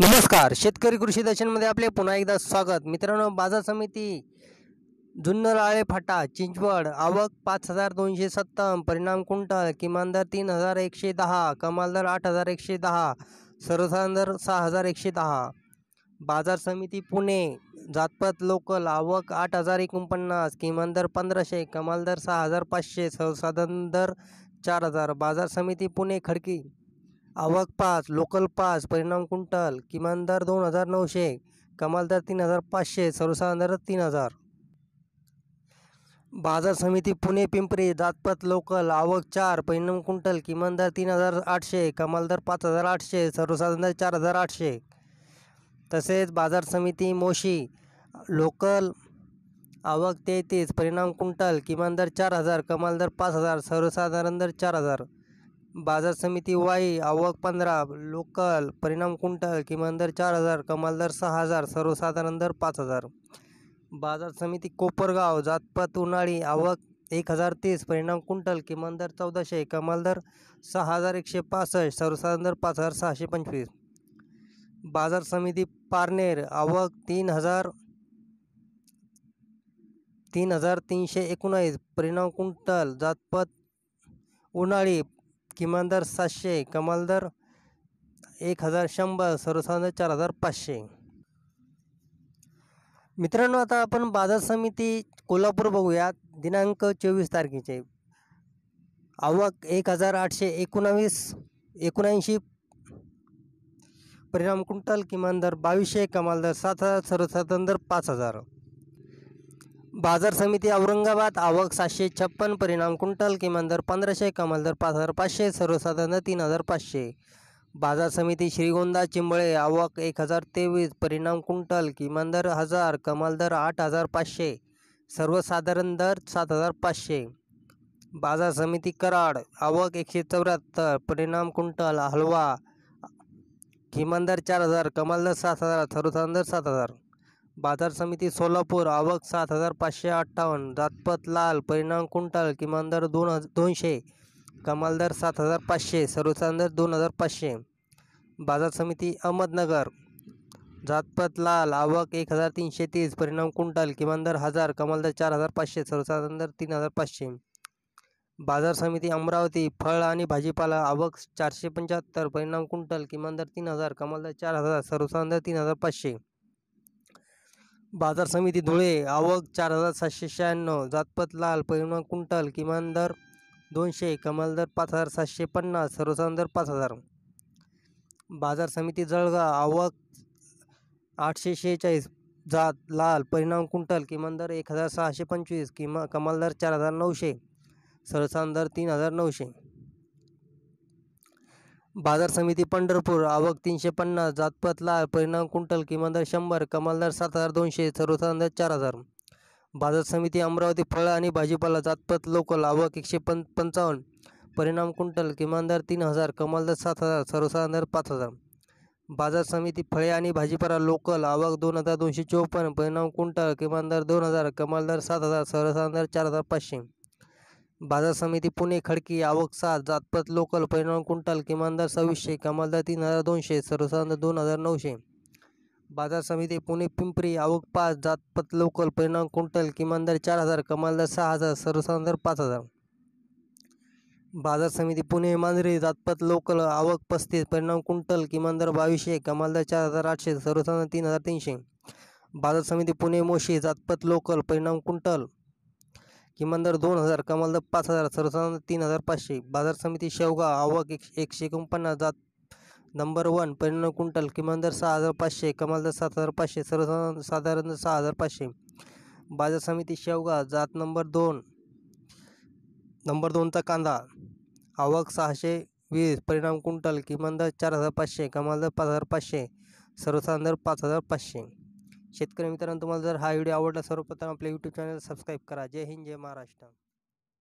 नमस्कार शेतकरी कृषी दर्शनमध्ये आपले पुन्हा एकदा स्वागत मित्रांनो बाजार समिती जुन्नर आळे फाटा चिंचवड आवक पाच हजार दोनशे सत्तम परिणाम कुंटल किमान दर तीन हजार एकशे दहा कमाल दर आठ हजार एकशे दहा सर्वसाधारण दर सहा हजार एकशे दहा बाजार समिती पुणे जातपत लोकल आवक आठ हजार एकोणपन्नास किमान दर पंधराशे कमाल दर सहा हजार पाचशे सर्वसाधारण दर चार हजार बाजार समिती पुणे खडकी आवक पाच लोकल पाच परिणाम कुंटल किमान दर दोन हजार नऊशे कमाल दर तीन हजार पाचशे सर्वसाधारण दर तीन हजार बाजार समिती पुणे पिंपरी जातपत लोकल आवक चार परिणाम कुंटल किमान दर तीन हजार आठशे कमाल दर पाच हजार आठशे सर्वसाधारण दर चार हजार आठशे तसेच बाजार समिती मोशी लोकल आवक तेहतीस परिणाम कुंटल किमान दर चार हजार कमाल दर पाच हजार सर्वसाधारण दर चार हजार बाजार समिती वाई आवक पंधरा लोकल परिणाम कुंटल किमान दर चार हजार कमाल दर सहा हजार सर्वसाधारण दर पाच हजार बाजार समिती कोपरगाव जातपात उन्हाळी आवक एक हजार तीस परिणाम कुंटल किमान दर चौदाशे कमाल दर सहा हजार एकशे पासष्ट सर्वसाधारण दर पाच हजार सहाशे पंचवीस बाजार समिती पारनेर आवक तीन हजार तीन हजार तीनशे एकोणावीस परिणाम कुंटल जातपत उन्हाळी किमान दर सातशे कमाल दर एक हजार शंभर सर्वसाधारण चार हजार पाचशे मित्रांनो आता आपण बाजार समिती कोल्हापूर बघूयात दिनांक चोवीस तारखेचे आवक एक हजार आठशे एकोणावीस एकोणऐंशी परिणाम कुंटल किमान दर बावीसशे कमाल दर सात हजार सर्वसाधारण दर पाच हजार बाजार समिती औरंगाबाद आवक सातशे छप्पन परिणाम कुंटल किमान दर पंधराशे कमाल दर पाच हजार पाचशे सर्वसाधारण तीन हजार पाचशे बाजार समिती श्रीगोंदा चिंबळे आवक एक हजार तेवीस परिणाम कुंटल किमान दर हजार कमाल दर आठ हजार पाचशे सर्वसाधारण दर सात हजार पाचशे बाजार समिती कराड आवक एकशे चौऱ्याहत्तर परिणाम कुंटल हलवा किमान दर चार हजार कमाल दर सात हजार सर्वसाधारण दर सात हजार बाजार समिती सोलापूर आवक सात हजार पाचशे अठ्ठावन्न जातपत लाल परिणाम कुंटल किमान दर दोन हज दोनशे कमाल सात हजार पाचशे सर्वसाधारण दोन हजार पाचशे बाजार समिती अहमदनगर जातपत लाल आवक एक हजार तीनशे तीस परिणाम कुंटल किमान दर हजार कमाल चार हजार पाचशे सर्वसाधारण दर तीन हजार पाचशे बाजार समिती अमरावती फळ आणि भाजीपाला आवक चारशे पंच्याहत्तर परिणाम कुंटल किमान दर तीन हजार कमाल चार हजार सर्वसाधारण दर तीन हजार पाचशे बाजार समिती धुळे आवक चार हजार सातशे शहाण्णव जातपत लाल परिणाम कुंटल किमान दर दोनशे कमाल दर पाच हजार सातशे पन्नास सर्वसाधारण दर पाच हजार बाजार समिती जळगाव आवक आठशे शेहेचाळीस जात लाल परिणाम कुंटल किमान दर एक हजार सहाशे पंचवीस किमा कमाल दर चार हजार नऊशे दर तीन हजार नऊशे बाजार समिती पंढरपूर आवक तीनशे पन्नास जातपत लाल परिणाम कुंटल किमानदार शंभर कमालदार सात हजार दोनशे सर्वसाधारण दर चार हजार बाजार समिती अमरावती फळं आणि भाजीपाला जातपत लोकल आवक एकशे पं पंचावन्न परिणाम कुंटल किमानदार तीन हजार कमालदार सात हजार सर्वसाधारण दर पाच हजार बाजार समिती फळे आणि भाजीपाला लोकल आवक दोन हजार दोनशे चौपन्न परिणाम कुंटल किमानदार दोन हजार कमालदार सात हजार सर्वसाधारण चार हजार पाचशे बाजार समिती पुणे खडकी आवक सात जातपत लोकल परिणाम कुंटल किमानदार सव्वीसशे कमालदार तीन हजार दोनशे सर्वसाधारण दोन हजार नऊशे बाजार समिती पुणे पिंपरी आवक पाच जातपत लोकल परिणाम कुंटल किमानदार चार हजार कमालदार सहा हजार सर्वसाधारण पाच हजार बाजार समिती पुणे मांजरी जातपत लोकल आवक पस्तीस परिणाम कुंटल किमानदार बावीसशे कमालदार चार हजार आठशे सर्वसाधारण तीन हजार तीनशे बाजार समिती पुणे मोशी जातपत लोकल परिणाम कुंटल किमान दर दोन हजार कमाल दर पाच हजार सर्वसाधारण तीन हजार पाचशे बाजार समिती शेवगा आवक एक एकशे एकोणपन्नास जात नंबर वन परिणाम क्विंटल किमान दर सहा हजार पाचशे कमाल दर सात हजार पाचशे सर्वसाधारण साधारण सहा हजार पाचशे बाजार समिती शेवगा जात नंबर दोन नंबर दोनचा कांदा आवक सहाशे वीस परिणाम कुंटल किमान दर चार हजार पाचशे कमाल दर पाच हजार पाचशे सर्वसाधारण दर पाच हजार पाचशे शेतकरी मित्रांनो तुम्हाला जर हा व्हिडिओ आवडला सर्वप्रथम आपल्या यूट्यूब चॅनल सबस्क्राईब करा जय हिंद जय महाराष्ट्र